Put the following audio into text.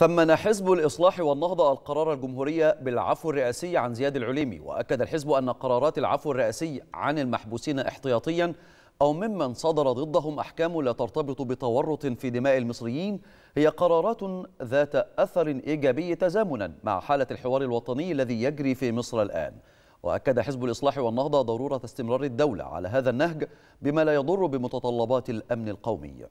ثمن حزب الإصلاح والنهضة القرار الجمهورية بالعفو الرئاسي عن زياد العليمي وأكد الحزب أن قرارات العفو الرئاسي عن المحبوسين احتياطيا أو ممن صدر ضدهم أحكام لا ترتبط بتورط في دماء المصريين هي قرارات ذات أثر إيجابي تزامنا مع حالة الحوار الوطني الذي يجري في مصر الآن وأكد حزب الإصلاح والنهضة ضرورة استمرار الدولة على هذا النهج بما لا يضر بمتطلبات الأمن القومي